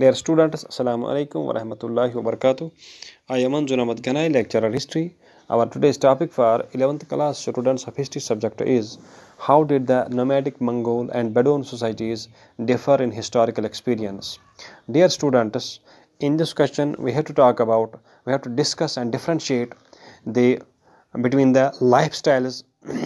Dear students, Assalamu alaikum wa rahmatullahi wa barakatuh. I am Anjuna Madganai, lecturer history. Our today's topic for 11th class students of history subject is How did the nomadic Mongol and Bedouin societies differ in historical experience? Dear students, in this question we have to talk about, we have to discuss and differentiate the between the lifestyles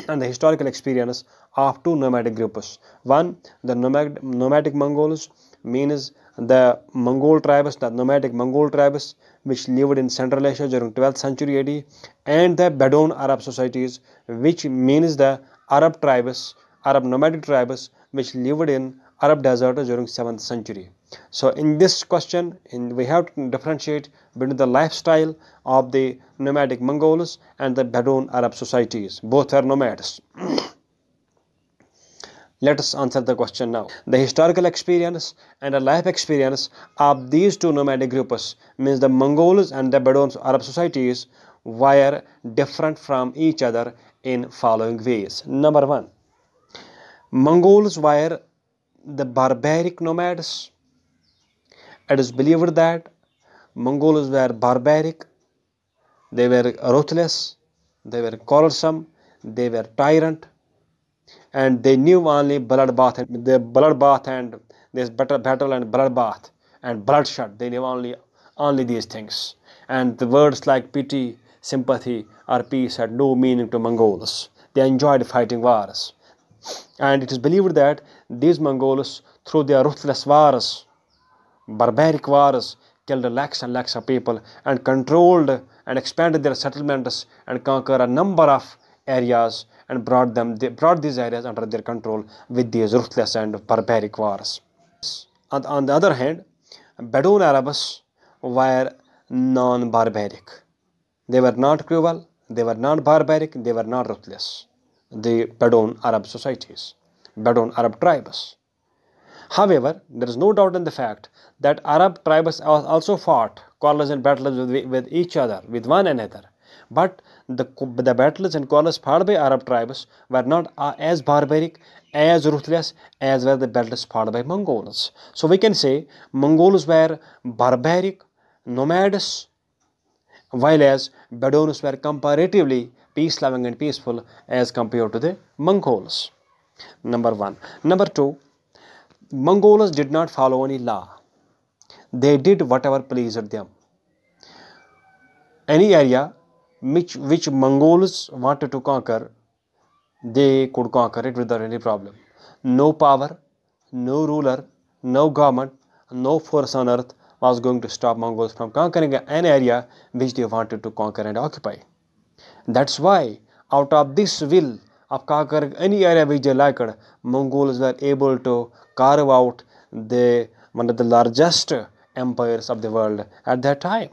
and the historical experience of two nomadic groups. One, the nomadic Mongols means the Mongol tribes, the nomadic Mongol tribes which lived in Central Asia during 12th century AD and the Bedouin Arab societies which means the Arab tribes, Arab nomadic tribes which lived in Arab desert during 7th century. So in this question in, we have to differentiate between the lifestyle of the nomadic Mongols and the Bedouin Arab societies. Both are nomads. Let us answer the question now. The historical experience and the life experience of these two nomadic groups means the Mongols and the Bedouins Arab societies were different from each other in following ways. Number 1. Mongols were the barbaric nomads. It is believed that Mongols were barbaric, they were ruthless, they were quarrelsome, they were tyrant and they knew only bloodbath and the bloodbath and this battle and bloodbath and bloodshed. They knew only only these things. And the words like pity, sympathy, or peace had no meaning to Mongols. They enjoyed fighting wars. And it is believed that these Mongols, through their ruthless wars, barbaric wars, killed lakhs and lakhs of people and controlled and expanded their settlements and conquered a number of areas and brought, them, they brought these areas under their control with these ruthless and barbaric wars. And on the other hand, Bedouin Arabs were non-barbaric. They were not cruel, they were not barbaric, they were not ruthless. The Bedouin Arab societies, Bedouin Arab tribes. However, there is no doubt in the fact that Arab tribes also fought quarrels and battles with, with each other, with one another. But the, the battles and quarrels fought by Arab tribes were not as barbaric, as ruthless as were the battles fought by Mongols. So we can say Mongols were barbaric, nomads, while as Bedouins were comparatively peace loving and peaceful as compared to the Mongols. Number one. Number two, Mongols did not follow any law. They did whatever pleased them. Any area which, which Mongols wanted to conquer, they could conquer it without any problem. No power, no ruler, no government, no force on earth was going to stop Mongols from conquering an area which they wanted to conquer and occupy. That's why, out of this will of conquering any area which they liked, Mongols were able to carve out the one of the largest empires of the world at that time.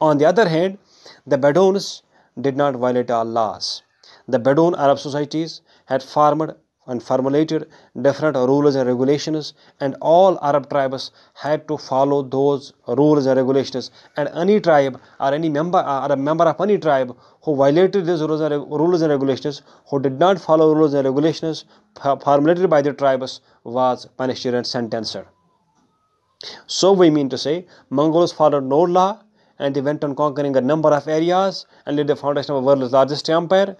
On the other hand, the Bedouins did not violate our laws. The Bedouin Arab societies had formed and formulated different rules and regulations and all Arab tribes had to follow those rules and regulations and any tribe or any member or uh, a member of any tribe who violated these rules and, rules and regulations who did not follow rules and regulations formulated by the tribes was punished and sentenced. So we mean to say Mongols followed no law and they went on conquering a number of areas and laid the foundation of the world's largest empire.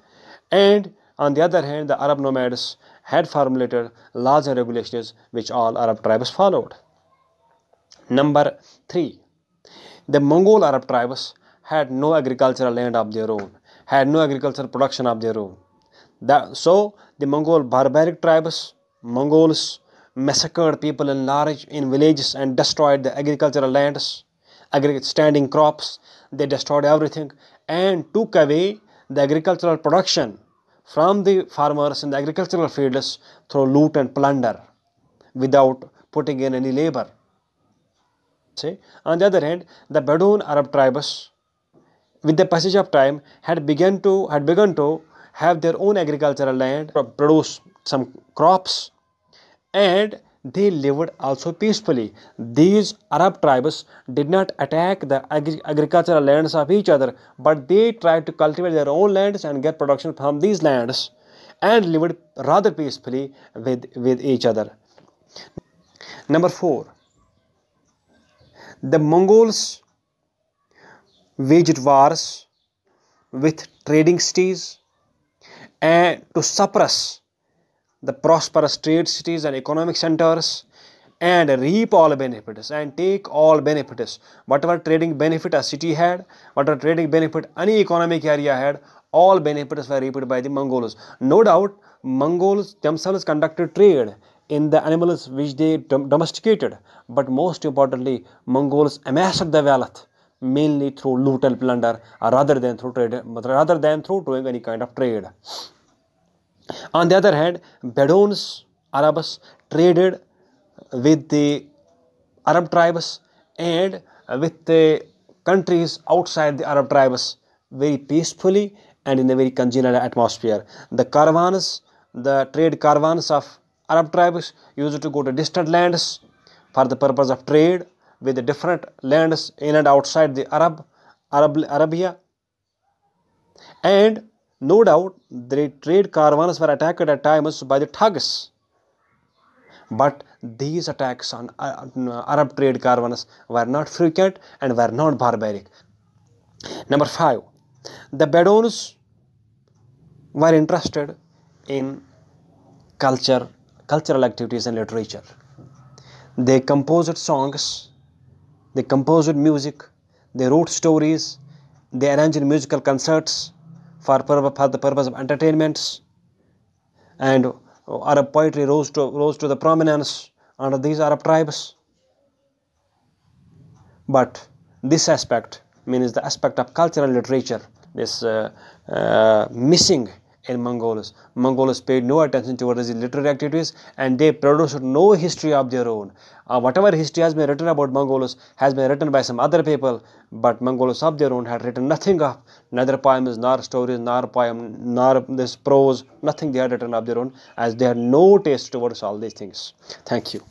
And on the other hand, the Arab nomads had formulated laws and regulations which all Arab tribes followed. Number three, the Mongol Arab tribes had no agricultural land of their own, had no agricultural production of their own. That, so the Mongol barbaric tribes, Mongols, massacred people in large in villages and destroyed the agricultural lands aggregate standing crops they destroyed everything and took away the agricultural production from the farmers in the agricultural fields through loot and plunder without putting in any labor. See? On the other hand, the Bedouin Arab tribes, with the passage of time, had begun to had begun to have their own agricultural land, produce some crops, and they lived also peacefully. These Arab tribes did not attack the agri agricultural lands of each other, but they tried to cultivate their own lands and get production from these lands and lived rather peacefully with, with each other. Number four, the Mongols waged wars with trading cities and to suppress the prosperous trade cities and economic centers and reap all benefits and take all benefits whatever trading benefit a city had whatever trading benefit any economic area had all benefits were reaped by the mongols no doubt mongols themselves conducted trade in the animals which they domesticated but most importantly mongols amassed the wealth mainly through loot and plunder rather than through trade rather than through doing any kind of trade on the other hand, Bedouins, Arabs traded with the Arab tribes and with the countries outside the Arab tribes very peacefully and in a very congenial atmosphere. The caravans, the trade caravans of Arab tribes used to go to distant lands for the purpose of trade with the different lands in and outside the Arab, Arab Arabia. And no doubt, the trade caravans were attacked at times by the Thags. But these attacks on uh, uh, Arab trade caravans were not frequent and were not barbaric. Number five, the Bedouins were interested in culture, cultural activities and literature. They composed songs, they composed music, they wrote stories, they arranged musical concerts, for, for the purpose of entertainments and Arab poetry rose to, rose to the prominence under these Arab tribes. But this aspect means the aspect of cultural literature is uh, uh, missing in Mongols. Mongols paid no attention towards the literary activities and they produced no history of their own. Uh, whatever history has been written about Mongolos has been written by some other people, but Mongolos, of their own had written nothing of neither poems, nor stories, nor poem, nor this prose, nothing they had written of their own as they had no taste towards all these things. Thank you.